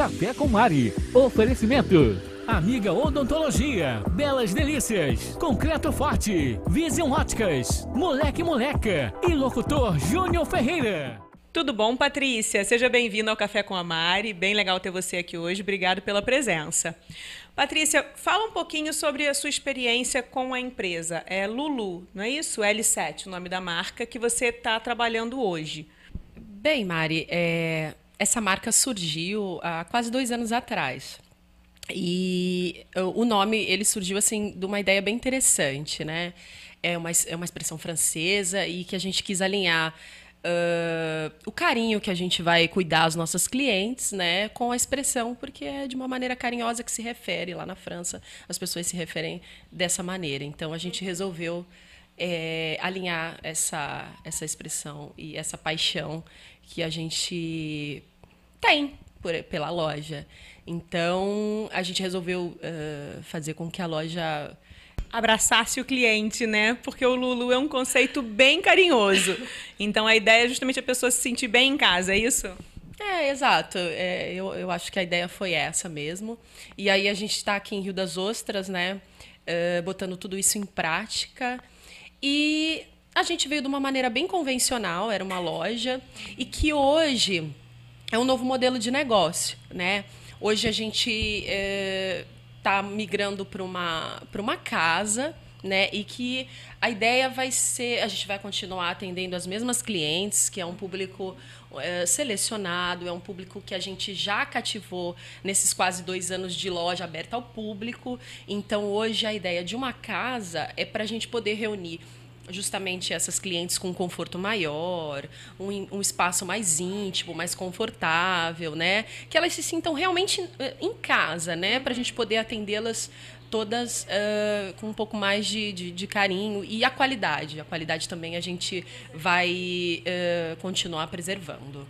Café com Mari. Oferecimento. Amiga Odontologia, Belas Delícias, Concreto Forte, Vision Óticas, Moleque Moleca e Locutor Júnior Ferreira. Tudo bom, Patrícia? Seja bem-vinda ao Café com a Mari. Bem legal ter você aqui hoje. Obrigado pela presença. Patrícia, fala um pouquinho sobre a sua experiência com a empresa. É Lulu, não é isso? L7, o nome da marca que você está trabalhando hoje. Bem, Mari, é essa marca surgiu há quase dois anos atrás. E o nome ele surgiu assim de uma ideia bem interessante, né? É uma, é uma expressão francesa e que a gente quis alinhar uh, o carinho que a gente vai cuidar dos nossos clientes, né, com a expressão, porque é de uma maneira carinhosa que se refere lá na França, as pessoas se referem dessa maneira. Então a gente resolveu é, alinhar essa, essa expressão e essa paixão que a gente tem, por, pela loja. Então, a gente resolveu uh, fazer com que a loja abraçasse o cliente, né? Porque o Lulu é um conceito bem carinhoso. Então, a ideia é justamente a pessoa se sentir bem em casa, é isso? É, exato. É, eu, eu acho que a ideia foi essa mesmo. E aí, a gente está aqui em Rio das Ostras, né? Uh, botando tudo isso em prática. E a gente veio de uma maneira bem convencional, era uma loja. E que hoje é um novo modelo de negócio, né? Hoje a gente está eh, é, migrando para uma, uma casa, né? E que a ideia vai ser, a gente vai continuar atendendo as mesmas clientes, que é um público é, selecionado, é um público que a gente já cativou nesses quase dois anos de loja aberta ao público. Então hoje a ideia de uma casa é para a gente poder reunir justamente essas clientes com um conforto maior, um, um, espaço mais íntimo, mais confortável, né? Que elas se sintam realmente eh, em casa, né? Para a gente poder atendê-las todas uh, com um pouco mais de, de, de, carinho e a qualidade. A qualidade também a gente vai uh, continuar preservando.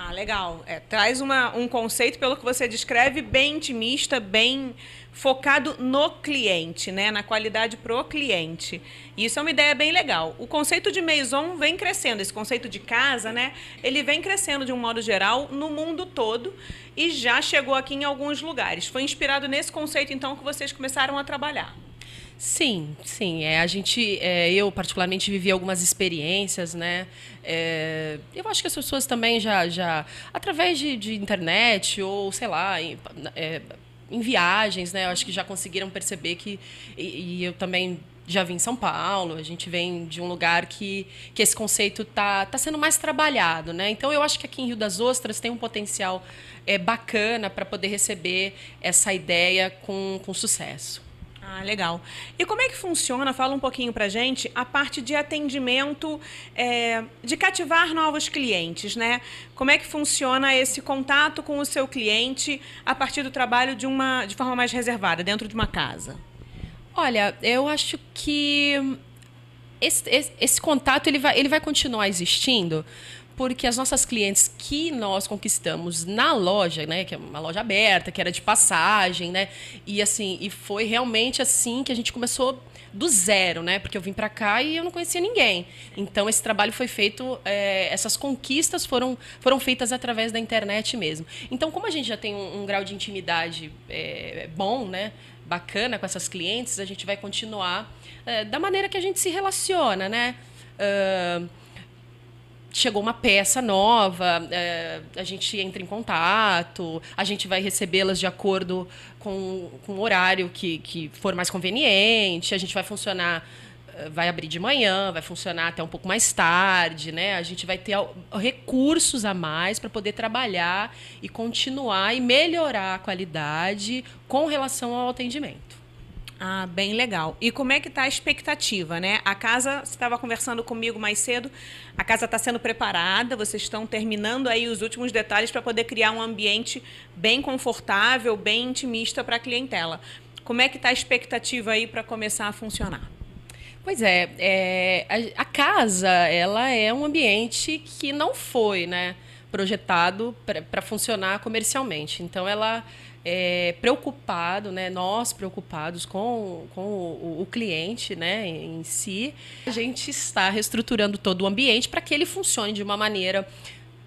Ah, legal. É, traz uma, um conceito, pelo que você descreve, bem intimista, bem focado no cliente, né? na qualidade para o cliente. Isso é uma ideia bem legal. O conceito de maison vem crescendo, esse conceito de casa, né? ele vem crescendo de um modo geral no mundo todo e já chegou aqui em alguns lugares. Foi inspirado nesse conceito, então, que vocês começaram a trabalhar. Sim, sim. É, a gente, é, eu particularmente vivi algumas experiências, né? É, eu acho que as pessoas também já, já através de, de internet ou sei lá, em, é, em, viagens, né? Eu acho que já conseguiram perceber que e, e eu também já vim em São Paulo, a gente vem de um lugar que, que esse conceito está tá sendo mais trabalhado, né? Então eu acho que aqui em Rio das Ostras tem um potencial é, bacana para poder receber essa ideia com, com sucesso. Ah, legal. E como é que funciona? Fala um pouquinho para gente a parte de atendimento, é, de cativar novos clientes, né? Como é que funciona esse contato com o seu cliente a partir do trabalho de uma de forma mais reservada dentro de uma casa? Olha, eu acho que esse, esse, esse contato ele vai, ele vai continuar existindo, porque as nossas clientes que nós conquistamos na loja, né, que é uma loja aberta, que era de passagem, né, e assim, e foi realmente assim que a gente começou do zero, né, porque eu vim para cá e eu não conhecia ninguém. Então esse trabalho foi feito, é, essas conquistas foram, foram feitas através da internet mesmo. Então como a gente já tem um, um grau de intimidade é, bom, né, bacana com essas clientes, a gente vai continuar é, da maneira que a gente se relaciona, né. Uh, chegou uma peça nova, é, a gente entra em contato, a gente vai recebê-las de acordo com, com o horário que, que for mais conveniente, a gente vai funcionar é, vai abrir de manhã, vai funcionar até um pouco mais tarde, né? A gente vai ter recursos a mais para poder trabalhar e continuar e melhorar a qualidade com relação ao atendimento. Ah, bem legal. E como é que está a expectativa, né? A casa, você estava conversando comigo mais cedo, a casa está sendo preparada, vocês estão terminando aí os últimos detalhes para poder criar um ambiente bem confortável, bem intimista para a clientela. Como é que está a expectativa aí para começar a funcionar? Pois é, é a, a casa, ela é um ambiente que não foi, né? projetado para funcionar comercialmente. Então, ela é, preocupado, né, nós preocupados com, com o, o, cliente né, em si, a gente está reestruturando todo o ambiente para que ele funcione de uma maneira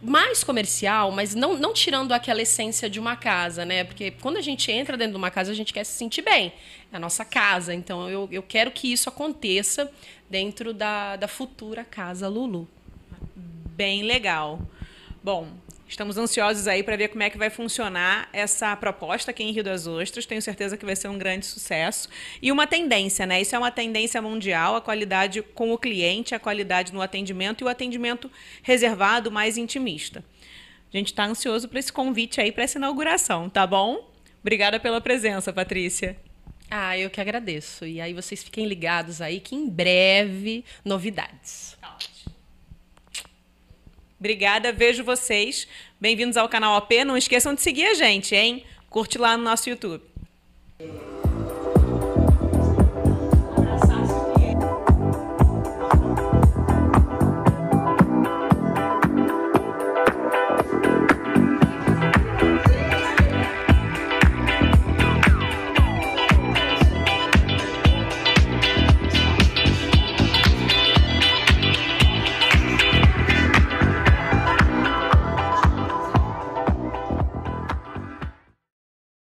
mais comercial, mas não, não tirando aquela essência de uma casa, né? Porque quando a gente entra dentro de uma casa, a gente quer se sentir bem. É a nossa casa. Então, eu, eu quero que isso aconteça dentro da, da futura casa Lulu. Bem legal. Bom, Estamos ansiosos aí para ver como é que vai funcionar essa proposta aqui em Rio das Ostras. Tenho certeza que vai ser um grande sucesso. E uma tendência, né? Isso é uma tendência mundial, a qualidade com o cliente, a qualidade no atendimento e o atendimento reservado mais intimista. A gente está ansioso para esse convite aí, para essa inauguração, tá bom? Obrigada pela presença, Patrícia. Ah, eu que agradeço. E aí vocês fiquem ligados aí que em breve novidades. Tá ótimo. Obrigada, vejo vocês. Bem-vindos ao canal OP. Não esqueçam de seguir a gente, hein? Curte lá no nosso YouTube.